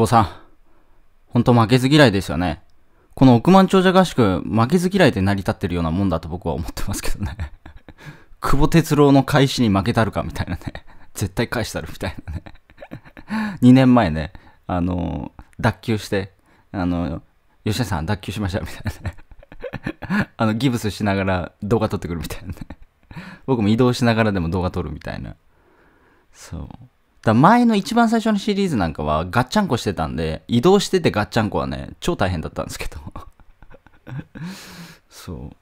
保さん。本当負けず嫌いですよね。この億万長者合宿、負けず嫌いで成り立ってるようなもんだと僕は思ってますけどね。久保哲郎の返しに負けたるかみたいなね。絶対返したるみたいなね。2 年前ね、あの、脱臼して、あの、吉田さん脱臼しましたみたいなね。あの、ギブスしながら動画撮ってくるみたいなね。僕も移動しながらでも動画撮るみたいな。そう。だ前の一番最初のシリーズなんかはガッチャンコしてたんで、移動しててガッチャンコはね、超大変だったんですけど。そう。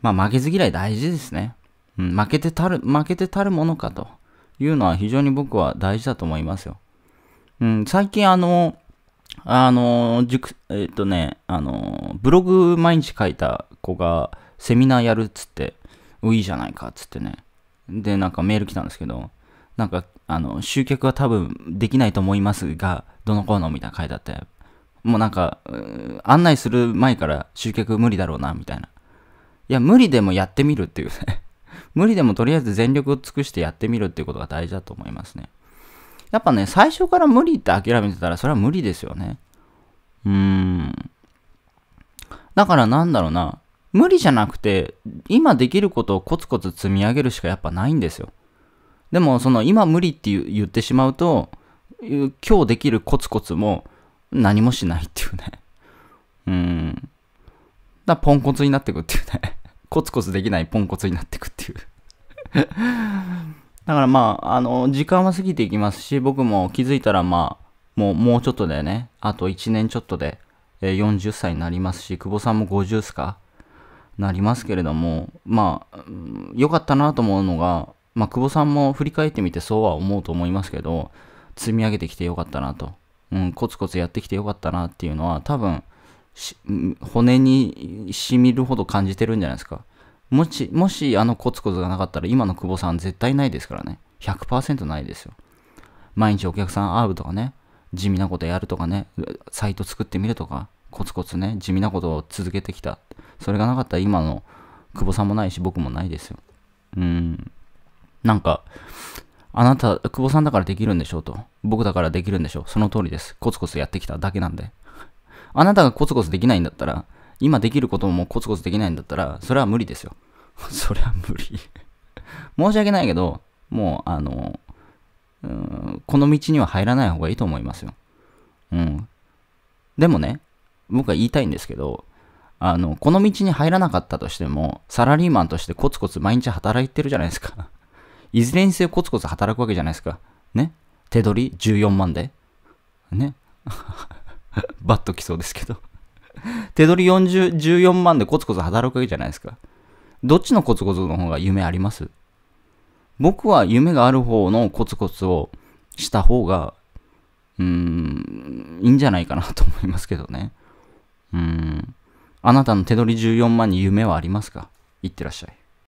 まあ負けず嫌い大事ですね。うん、負けてたる、負けてたるものかというのは非常に僕は大事だと思いますよ。うん、最近あの、あの、塾、えっとね、あの、ブログ毎日書いた子がセミナーやるっつって、ういじゃないかっつってね。で、なんかメール来たんですけど、なんか、あの、集客は多分できないと思いますが、どのこうのみたいな書いてあって、もうなんか、案内する前から集客無理だろうな、みたいな。いや、無理でもやってみるっていうね 無理でもとりあえず全力を尽くしてやってみるっていうことが大事だと思いますね。やっぱね、最初から無理って諦めてたら、それは無理ですよね。うーん。だからなんだろうな。無理じゃなくて、今できることをコツコツ積み上げるしかやっぱないんですよ。でも、その今無理って言ってしまうと、今日できるコツコツも何もしないっていうね。うん。だポンコツになってくっていうね。コツコツできないポンコツになってくっていう だからまあ、あの、時間は過ぎていきますし、僕も気づいたらまあ、もう、もうちょっとでね、あと1年ちょっとで、え40歳になりますし、久保さんも50っすかなりますけれども、まあ、良かったなと思うのが、まあ、久保さんも振り返ってみてそうは思うと思いますけど、積み上げてきてよかったなと。うん、コツコツやってきてよかったなっていうのは、多分、骨にしみるほど感じてるんじゃないですか。もし、もしあのコツコツがなかったら、今の久保さん絶対ないですからね。100%ないですよ。毎日お客さん会うとかね、地味なことやるとかね、サイト作ってみるとか、コツコツね、地味なことを続けてきた。それがなかったら今の久保さんもないし、僕もないですよ。うん。なんか、あなた、久保さんだからできるんでしょうと。僕だからできるんでしょう。その通りです。コツコツやってきただけなんで。あなたがコツコツできないんだったら、今できることもコツコツできないんだったら、それは無理ですよ。それは無理 申し訳ないけど、もう、あの、この道には入らない方がいいと思いますよ。うん。でもね、僕は言いたいんですけど、あの、この道に入らなかったとしても、サラリーマンとしてコツコツ毎日働いてるじゃないですかいずれにせよコツコツ働くわけじゃないですか。ね。手取り14万で。ね。バッときそうですけど手取り40 14万でコツコツ働くわけじゃないですか。どっちのコツコツの方が夢あります僕は夢がある方のコツコツをした方が、うーん、いいんじゃないかなと思いますけどね。うん。あなたの手取り14万に夢はありますかいってらっしゃい。